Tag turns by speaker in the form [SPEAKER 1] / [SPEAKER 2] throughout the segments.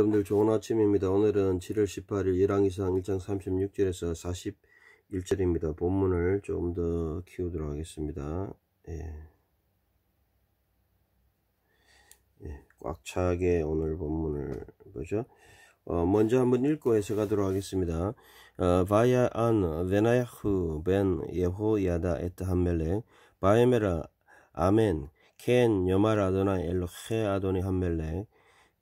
[SPEAKER 1] 여러분들 좋은 아침입니다. 오늘은 7월 18일 1항 이상 1장 36절에서 41절입니다. 본문을 좀 더 키우도록 하겠습니다. 예. 예. 꽉 차게 오늘 본문을 보죠. 어, 먼저 한번 읽고 해석하도록 하겠습니다. 바야 안 베나야후 벤 예호야다 에트 한멜렉 바에메라 아멘 켄 여마라 아도나 엘로헤 아도니 한멜렉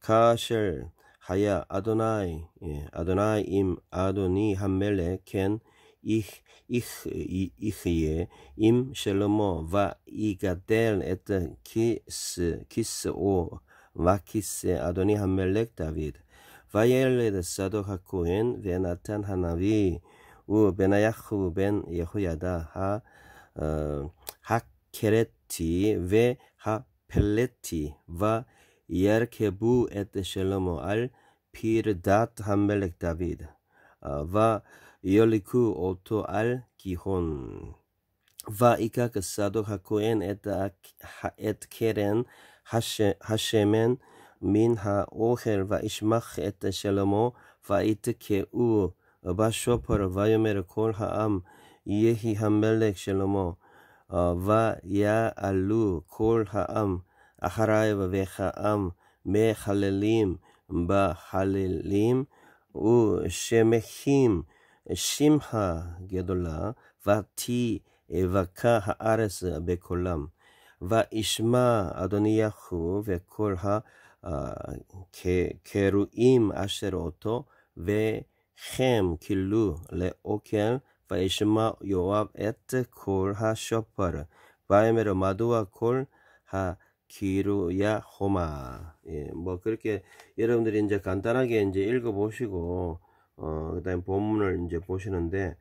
[SPEAKER 1] 가셀 하야 아도나이 예, 아도나이 임 아도니 한멜렉 켄 איך איך יחיה עם שלמה ויגדל את כיס, כיסאו וכיסא אדוני המלך דוד וילד צדוק הכהן ונתן הנביא ובניחו בן יהוידע הקרתי והפלטי ו يركب את שלמה על פרדת המלך דוד ויוליקו אותו על כיהון ויקח צדוק הכהן את קרן השמן מן האוכל וישמח את שלמה ויתקעו בשופר ויאמר כל העם יהי המלך שלמה ויעלו כל העם אחרי אבביך עם מחללים בחללים, ושמחים שמחה גדולה, ותבקע הארץ בקולם. וישמע אדוני יחו וכל הקרואים אה, אשר אותו, וכם כילו לאוכל, וישמע יואב את כל השופר. ויאמר מדוע כל ה... 기루야 호마 예, 뭐 그렇게 여러분들이 이제 간단하게 이제 읽어보시고 어, 그 다음에 본문을 이제 보시는데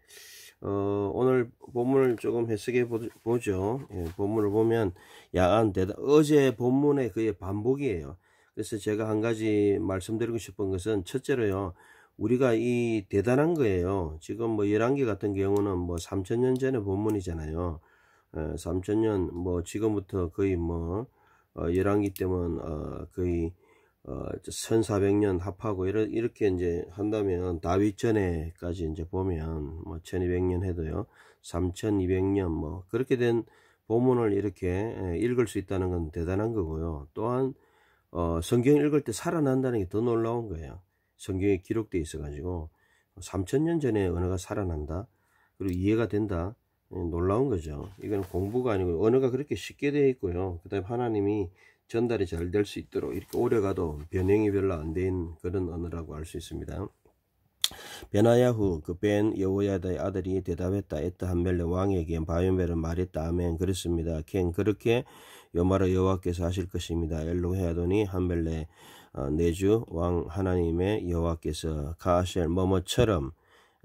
[SPEAKER 1] 어, 오늘 본문을 조금 해석해 보, 죠 예, 본문을 보면 야간 대답 어제 본문의 그의 반복이에요 그래서 제가 한 가지 말씀드리고 싶은 것은 첫째로요 우리가 이 대단한 거예요 지금 뭐1 1기 같은 경우는 뭐3 0년전에 본문이잖아요 3 0 0 0년뭐 지금부터 거의 뭐 어, 열왕기 때문 어, 거의 어, 1400년 합하고 이러, 이렇게 이제 한다면 다윗 전에까지 이제 보면 뭐 1200년 해도요 3200년 뭐 그렇게 된보문을 이렇게 예, 읽을 수 있다는 건 대단한 거고요 또한 어, 성경 읽을 때 살아난다는 게 더 놀라운 거예요 성경에 기록돼 있어 가지고 3000년 전에 언어가 살아난다 그리고 이해가 된다 예, 놀라운 거죠. 이건 공부가 아니고 언어가 그렇게 쉽게 되어 있고요. 그 다음에 하나님이 전달이 잘 될 수 있도록 이렇게 오래가도 변형이 별로 안 된 그런 언어라고 알수 있습니다. 베하야후그 벤 여호야다의 아들이 대답했다 에타 한멜레 왕에게 바요멜은 말했다 아멘 그렇습니다캔 그렇게 요마로 여호와께서 하실 것입니다 엘로헤아돈니 한멜레 어, 내주 왕 하나님의 여호와께서 가하실 뭐뭐처럼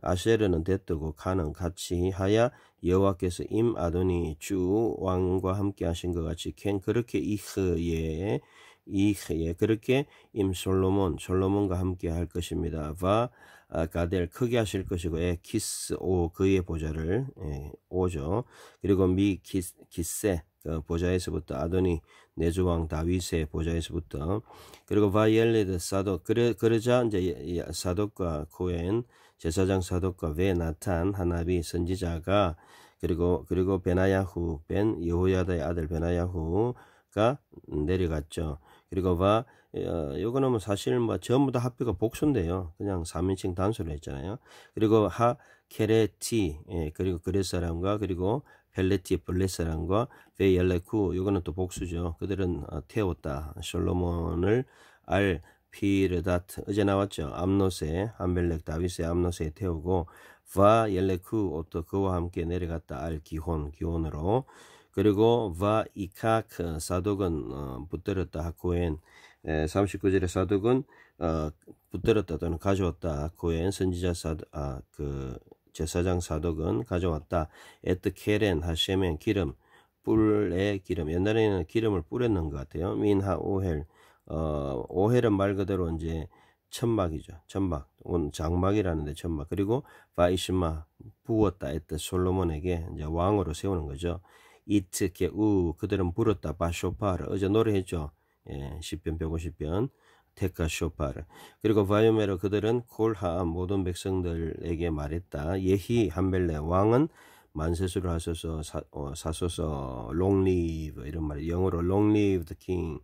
[SPEAKER 1] 아세르는 대뜨고 가는 같이 하야 여호와께서 임아도니 주 왕과 함께 하신 것 같이 캔 그렇게 이흐예 이흐예 그렇게 임 솔로몬 솔로몬과 함께 할 것입니다. 바 아, 가델 크게 하실 것이고 에 예, 키스 오 그의 보좌를 에, 예, 오죠. 그리고 미 키스, 키세 그 보좌에서부터 아도니 내주왕 다윗의 보좌에서부터 그리고 바이엘리드 사독 그래 그러자 이제 예, 사독과 코엔 제사장 사독과 왜 나탄 하나비 선지자가 그리고 그리고 베나야후 벤 여호야다의 아들 베나야후가 내려갔죠. 그리고 봐 어, 요거는 뭐 사실 뭐 전부 다 합비가 복수인데요. 그냥 3인칭 단수를 했잖아요. 그리고 하 케레티 예, 그리고 그레사람과 그리고 벨레티 블레사람과 베열레쿠 요거는 또 복수죠. 그들은 어, 태웠다. 솔로몬을 알 피르다트 어제 나왔죠. 암노세 암벨렉 다윗의 암노세에 태우고 바 옐레쿠 오토 그와 함께 내려갔다 알 기혼 기혼으로 그리고 바 이카크 사독은 어, 붙들었다 하코엔 39절에 사독은 어, 붙들었다 또는 가져왔다 하코엔 선지자 사그 아, 그, 제사장 사독은 가져왔다 에트케렌 하쉐멘 기름 뿔의 기름 옛날에는 기름을 뿌렸는 것 같아요 민하 오헬 어, 오해는 말 그대로 이제 천막이죠. 천막. 온 장막이라는데 천막. 그리고 바이시마 부었다 했던 솔로몬에게 이제 왕으로 세우는 거죠. 이트케 우 그들은 불었다 바쇼파르 어제 노래했죠. 예, 10편 150편 테카 쇼파르 그리고 바이오메르 그들은 콜하 모든 백성들에게 말했다. 예히 한벨레 왕은 만세수를 하소서 사, 어, 사 소서 롱리브 이런 말이 영어로 롱리브 더 킹.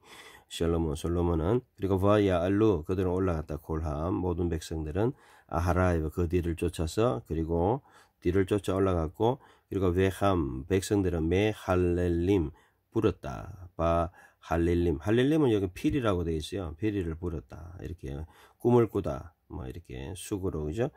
[SPEAKER 1] 셜로몬 솔로몬은 그리고 바야 알루 그들은 올라갔다 골함 모든 백성들은 아하라이브 그 뒤를 쫓아서 그리고 뒤를 쫓아 올라갔고 그리고 외함 백성들은 메할렐림 부렸다 바 할렐림 할렐림은 여기 피리라고 되어 있어요 피리를 부렸다 이렇게 꿈을 꾸다 뭐 이렇게 수그러우죠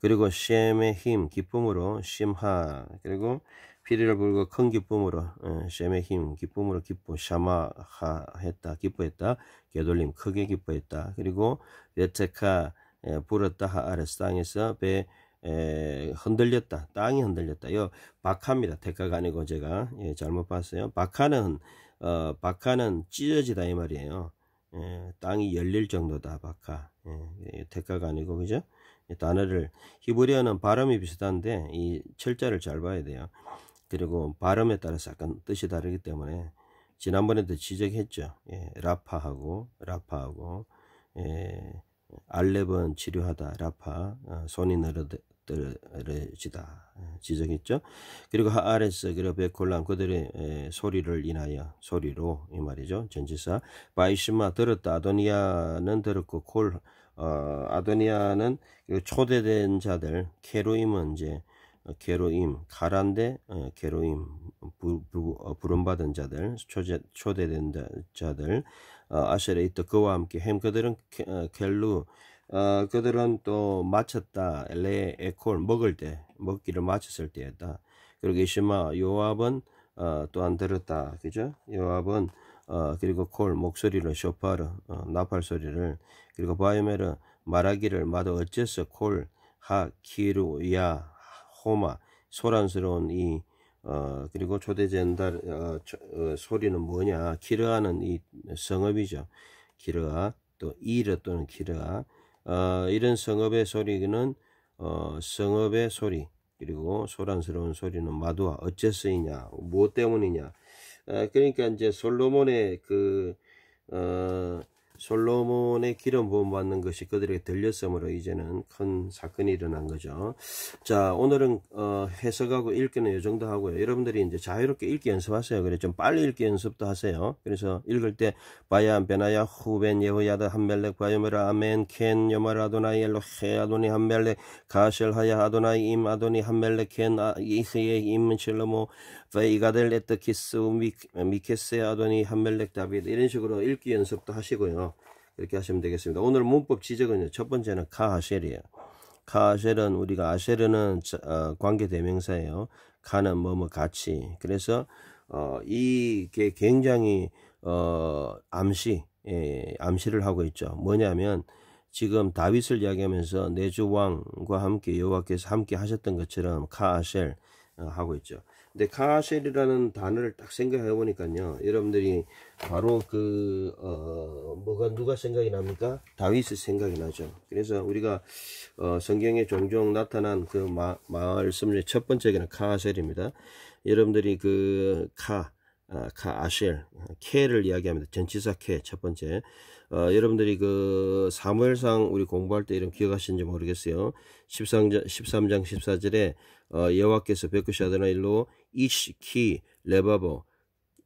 [SPEAKER 1] 그리고 셈의 힘 기쁨으로 심하 그리고 피리를 불고 큰 기쁨으로 셈의 예, 힘 기쁨으로 기뻐 샤마하 했다 기뻐했다 개돌림 크게 기뻐했다 그리고 레테카 예, 불었다 하아레스 땅에서 배 에, 흔들렸다 땅이 흔들렸다 요박합니다 대가가 아니고 제가 예, 잘못 봤어요 박하는 어, 박하는 찢어지다 이 말이에요 예, 땅이 열릴 정도다 박하 예, 예 대가가 아니고 그죠 단어를 히브리어는 발음이 비슷한데 이 철자를 잘 봐야 돼요 그리고 발음에 따라서 약간 뜻이 다르기 때문에 지난번에도 지적했죠. 예, 라파하고 라파하고 예, 알레은 치료하다 라파 어, 손이 늘어들어지다 예, 지적했죠. 그리고 하아레스 그리고 베콜란 그들의 에, 예, 소리를 인하여 소리로 이 말이죠. 전지사 바이시마 들었다 아도니아는 들었고 콜 어, 아도니아는 그 초대된 자들 케루임은 이제 게로임 가란데 게로임 부름받은 자들 초대, 초대된 자들 어, 아셀에 있던 그와 함께 햄 그들은 겔루 어, 어, 그들은 또 마쳤다 엘레 에콜 먹을 때 먹기를 마쳤을 때였다 그리고 이시마 요압은 어, 또 안 들었다 그죠 요압은 어, 그리고 콜 목소리를 쇼파르 어, 나팔 소리를 그리고 바이메르 말하기를 마도 어째서 콜하 키루야 호마 소란스러운 이 어, 그리고 초대젠달 어, 어, 소리는 뭐냐 기르하는이 성읍이죠 기르아 또 이르 또는 기르아 어, 이런 성읍의 소리는 어, 성읍의 소리 그리고 소란스러운 소리는 마두아 어째서이냐 무엇 때문이냐 어, 그러니까 이제 솔로몬의 그 어, 솔로몬의 기름 부음 받는 것이 그들에게 들렸으므로 이제는 큰 사건이 일어난 거죠. 자, 오늘은 어, 해석하고 읽기는 이 정도 하고요. 여러분들이 이제 자유롭게 읽기 연습하세요. 그래 좀 빨리 읽기 연습도 하세요. 그래서 읽을 때 바야 안 베나야 후벤 예후야다 한멜렉 바요메라 아멘 켄 여마라 아도나이 엘로헤 아도니 한멜렉 가셀하야 아도나이 임 아도니 한멜렉 켄이히에임실로모 아, 베이가델레트 키스 미케스의 아더니 한멜렉 다비드 이런 식으로 읽기 연습도 하시고요. 이렇게 하시면 되겠습니다. 오늘 문법 지적은요. 첫 번째는 카아셸이에요카아셸은 우리가 아셸은 어, 관계 대명사예요. 카는 뭐뭐 같이. 그래서 어, 이게 굉장히 어, 암시 예, 암시를 하고 있죠. 뭐냐면 지금 다윗을 이야기하면서 내주 왕과 함께 여호와께서 함께 하셨던 것처럼 카아셸 어, 하고 있죠. 근데 카셀이라는 단어를 딱 생각해 보니까요 여러분들이 바로 그 어, 뭐가 누가 생각이 납니까 다윗이 생각이 나죠 그래서 우리가 어, 성경에 종종 나타난 그 마, 말씀 중에 첫 번째는 카셀입니다 여러분들이 그 카 아, 카, 아쉘, 케를 이야기합니다. 전치사 케, 첫 번째. 어, 여러분들이 그, 사무엘상 우리 공부할 때 이런 기억하시는지 모르겠어요. 13장, 13장 14절에 어, 여호와께서 베크샤드나일로 이시키 레바보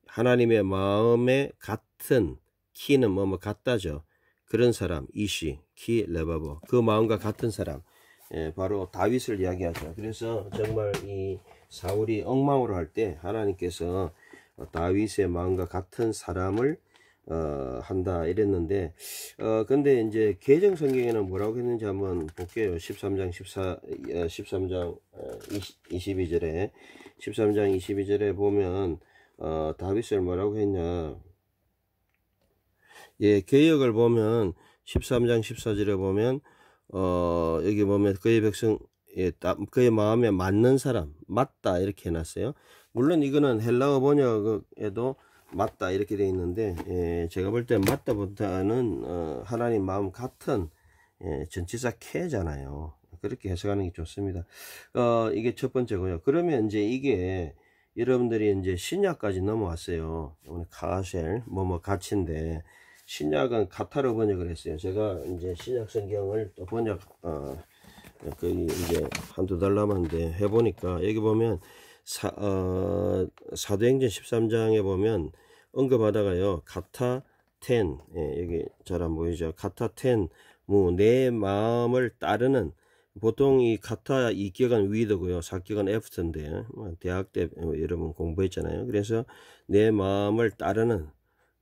[SPEAKER 1] 하나님의 마음에 같은 키는 뭐뭐 뭐 같다죠. 그런 사람 이시 키 레바보 그 마음과 같은 사람 예, 바로 다윗을 이야기하죠. 그래서 정말 이 사울이 엉망으로 할 때 하나님께서 다윗의 마음과 같은 사람을 어, 한다 이랬는데 어 근데 이제 개정 성경에는 뭐라고 했는지 한번 볼게요 13장 14 13장 20, 22절에 13장 22절에 보면 어 다윗을 뭐라고 했냐 예 개혁을 보면 13장 14절에 보면 어 여기 보면 그의 백성 예, 그의 마음에 맞는 사람 맞다 이렇게 해놨어요 물론 이거는 헬라어 번역에도 맞다 이렇게 되어 있는데 예, 제가 볼 때 맞다보다는 어, 하나님 마음 같은 예, 전치사 캐잖아요 그렇게 해석하는 게 좋습니다 어, 이게 첫 번째고요 그러면 이제 이게 여러분들이 이제 신약까지 넘어왔어요 오늘 가셀 뭐뭐 가치인데 신약은 가타로 번역을 했어요 제가 이제 신약 성경을 또 번역 어, 그 이제 한두 달 남았는데 해보니까 여기 보면 사, 어, 사도행전 13장에 보면 언급하다가요. 가타 텐 예, 여기 잘 안 보이죠. 가타 텐뭐 내 마음을 따르는 보통 이 가타 이기간 위더고요. 4기간 애프터인데 뭐, 대학 때 뭐, 여러분 공부했잖아요. 그래서 내 마음을 따르는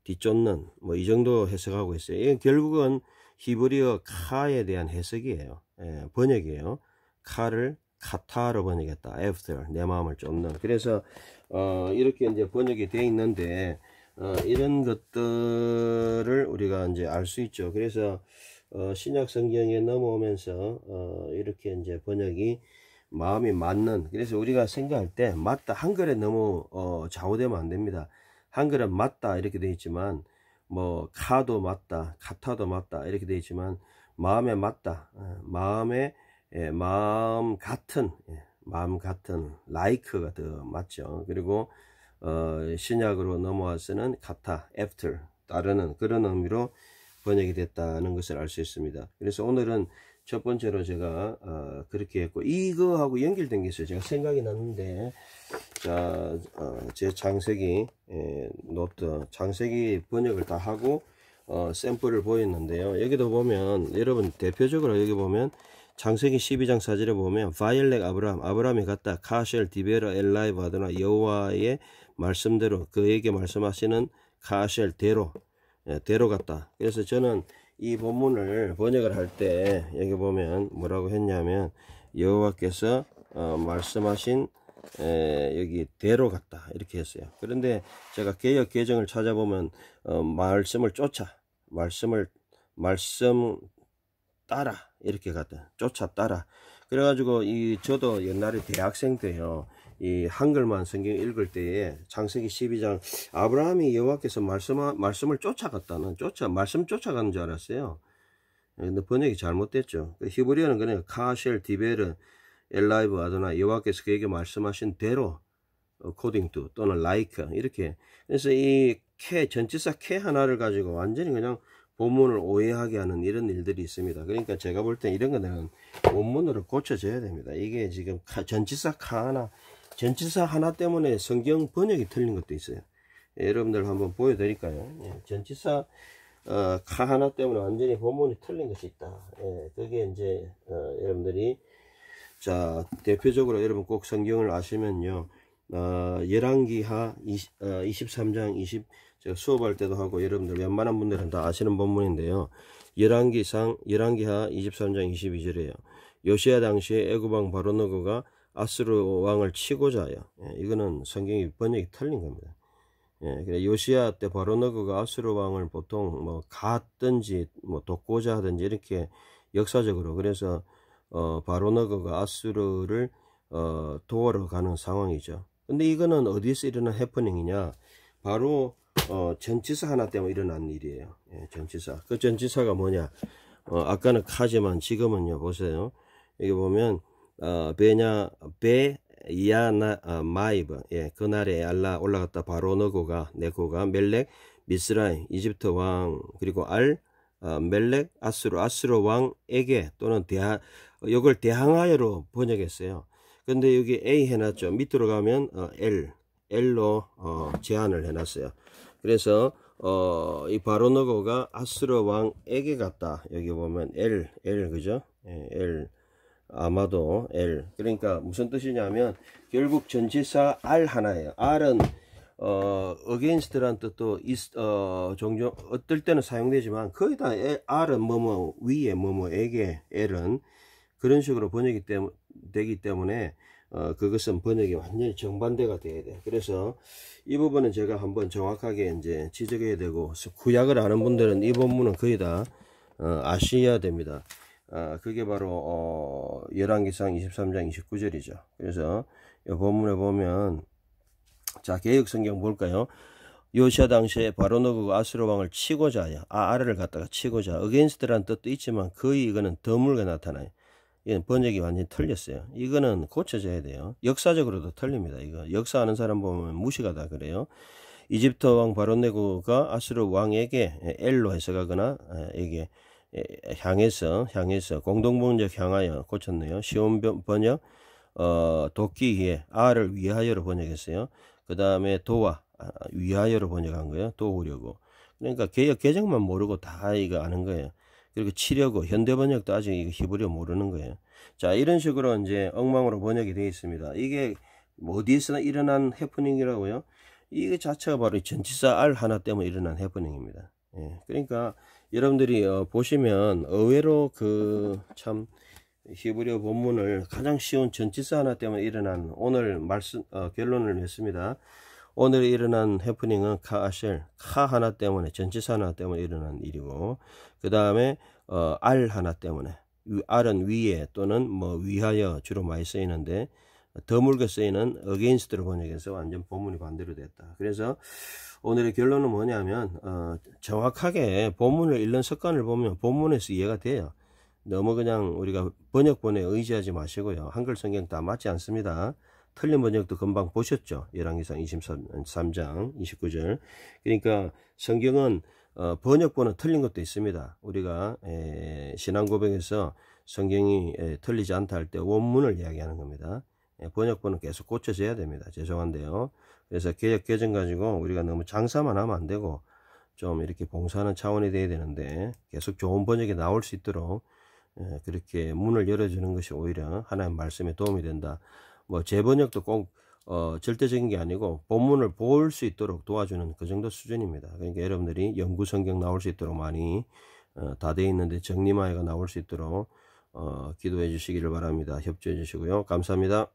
[SPEAKER 1] 뒤쫓는 뭐 이 정도 해석하고 있어요. 이건 결국은 히브리어 카에 대한 해석이에요. 예, 번역이에요. 카를 카타로 번역했다. after 내 마음을 쫓는. 그래서 어, 이렇게 이제 번역이 되어 있는데 어, 이런 것들을 우리가 이제 알 수 있죠. 그래서 어, 신약 성경에 넘어오면서 어, 이렇게 이제 번역이 마음이 맞는 그래서 우리가 생각할 때 맞다 한글에 너무 어, 좌우되면 안 됩니다. 한글은 맞다 이렇게 되어 있지만 뭐 카도 맞다 카타도 맞다 이렇게 되어 있지만 마음에 맞다 어, 마음에 예, 마음 같은 예, 마음 같은 라이크가 더 맞죠. 그리고 어, 신약으로 넘어와서는 같아, after, 따르는 그런 의미로 번역이 됐다는 것을 알 수 있습니다. 그래서 오늘은 첫 번째로 제가 어, 그렇게 했고 이거하고 연결된 게 있어요. 제가 생각이 났는데 자, 어, 제 장세기 에, 예, 노트, 장세기 번역을 다 하고 어, 샘플을 보였는데요. 여기도 보면 여러분 대표적으로 여기 보면 창세기 12장 4절에 보면 바일렉아브라함아브라함이 갔다 카셸 디베라 엘라이 바드나 여호와의 말씀대로 그에게 말씀하시는 카셸 대로 예, 대로 갔다 그래서 저는 이 본문을 번역을 할 때 여기 보면 뭐라고 했냐면 여호와께서 어, 말씀하신 에, 여기 대로 갔다 이렇게 했어요 그런데 제가 개역 개정을 찾아보면 어, 말씀을 쫓아 말씀을 말씀 따라 이렇게 갔다 쫓아 따라 그래가지고 이 저도 옛날에 대학생 때요 이 한글만 성경 읽을 때에 창세기 12장 아브라함이 여호와께서 말씀 말씀을 쫓아갔다는 쫓아 말씀 쫓아가는 줄 알았어요. 근데 번역이 잘못됐죠. 그 히브리어는 그냥 카셀 디베르 엘라이브 아드나 여호와께서 그에게 말씀하신 대로 코딩 어, 투 또는 라이크 like 이렇게 그래서 이캐 전치사 캐 하나를 가지고 완전히 그냥 본문을 오해하게 하는 이런 일들이 있습니다. 그러니까 제가 볼 때 이런 거는 본문으로 고쳐져야 됩니다. 이게 지금 전치사 하나, 전치사 하나 때문에 성경 번역이 틀린 것도 있어요. 예, 여러분들 한번 보여드릴까요? 예, 전치사 어, 카 하나 때문에 완전히 본문이 틀린 것이 있다. 예, 그게 이제 어, 여러분들이 자 대표적으로 여러분 꼭 성경을 아시면요. 어, 열왕기하 23장 어, 20 제가 수업할 때도 하고 여러분들 웬만한 분들은 다 아시는 본문인데요. 11기상 11기하 23장 22절이에요. 요시아 당시에 애굽왕 바로너그가 아스르 왕을 치고자 하여 예, 이거는 성경이 번역이 틀린 겁니다. 예, 요시아때 바로너그가 아스르 왕을 보통 뭐 갔든지 뭐 돕고자 하든지 이렇게 역사적으로 그래서 어, 바로너그가 아스르를 어, 도와러 가는 상황이죠. 근데 이거는 어디서 일어난 해프닝이냐? 바로 어, 전치사 하나 때문에 일어난 일이에요. 예, 전치사. 그 전치사가 뭐냐? 어, 아까는 카지만 지금은요, 보세요. 여기 보면, 어, 베냐, 베, 야나, 아, 어, 마이브. 예, 그날에 알라 올라갔다 바로 너고가, 네고가, 멜렉, 미스라임, 이집트 왕, 그리고 알, 어, 멜렉, 아스로, 아스로 왕에게 또는 대하, 이걸 대항하여로 번역했어요. 근데 여기 A 해놨죠. 밑으로 가면, 어, L, L로, 어, 제안을 해놨어요. 그래서 어, 이 바로너고가 아스르 왕에게 갔다. 여기 보면 L, L 그죠? 예, L 아마도 L. 그러니까 무슨 뜻이냐면 결국 전치사 R 하나예요. R은 어, against란 뜻도 is, 어, 종종 어떨 때는 사용되지만 거의 다 L, R은 뭐뭐 위에 뭐뭐에게 L은 그런 식으로 번역이 되기 때문에 어, 그것은 번역이 완전히 정반대가 돼야 돼. 그래서 이 부분은 제가 한번 정확하게 이제 지적해야 되고 구약을 아는 분들은 이 본문은 거의 다 어, 아셔야 됩니다. 어, 그게 바로 어, 11기상 23장 29절이죠. 그래서 이 본문에 보면 자 개혁성경 볼까요? 요시아 당시에 바로노그 아수르 왕을 치고자 하여 아, 아래를 갖다가 치고자 어게인스트라는 뜻도 있지만 거의 이거는 드물게 나타나요. 이건 번역이 완전히 틀렸어요. 이거는 고쳐져야 돼요. 역사적으로도 틀립니다. 이거 역사하는 사람 보면 무시가다 그래요. 이집트 왕 바로네고가 아수르 왕에게 예, 엘로 해석하거나 아, 에게 예, 향해서 향해서 공동 번역 향하여 고쳤네요. 시온 번역 어, 돕기에 아를 위하여로 번역했어요. 그 다음에 도와 아, 위하여로 번역한 거예요. 도우려고. 그러니까 개혁 개정만 모르고 다 이거 아는 거예요. 그리고 치려고 현대 번역도 아직 이거 히브리어 모르는 거예요. 자 이런 식으로 이제 엉망으로 번역이 되어 있습니다. 이게 뭐 어디에서나 일어난 해프닝이라고요. 이게 자체가 바로 전치사 R 하나 때문에 일어난 해프닝입니다. 예, 그러니까 여러분들이 어, 보시면 의외로 그 참 히브리어 본문을 가장 쉬운 전치사 하나 때문에 일어난 오늘 말씀 어, 결론을 냈습니다. 오늘 일어난 해프닝은 카아셀 카 하나 때문에 전치사 하나 때문에 일어난 일이고 그 다음에 어, 알 하나 때문에 알은 위에 또는 뭐 위하여 주로 많이 쓰이는데 더물게 쓰이는 against를 번역해서 완전 본문이 반대로 됐다. 그래서 오늘의 결론은 뭐냐면 어, 정확하게 본문을 읽는 습관을 보면 본문에서 이해가 돼요. 너무 그냥 우리가 번역본에 의지하지 마시고요. 한글 성경 다 맞지 않습니다. 틀린 번역도 금방 보셨죠. 11기상 23장 29절. 그러니까 성경은 어, 번역본은 틀린 것도 있습니다. 우리가 에, 신앙고백에서 성경이 에, 틀리지 않다 할 때 원문을 이야기하는 겁니다. 에, 번역본은 계속 고쳐져야 됩니다. 죄송한데요. 그래서 개혁 개정 가지고 우리가 너무 장사만 하면 안 되고 좀 이렇게 봉사하는 차원이 돼야 되는데 계속 좋은 번역이 나올 수 있도록 그렇게 문을 열어주는 것이 오히려 하나님 말씀에 도움이 된다. 뭐 재번역도 꼭 어, 절대적인 게 아니고 본문을 볼 수 있도록 도와주는 그 정도 수준입니다. 그러니까 여러분들이 연구 성경 나올 수 있도록 많이 어, 다돼 있는데 정리마이가 나올 수 있도록 어, 기도해 주시기를 바랍니다. 협조해 주시고요. 감사합니다.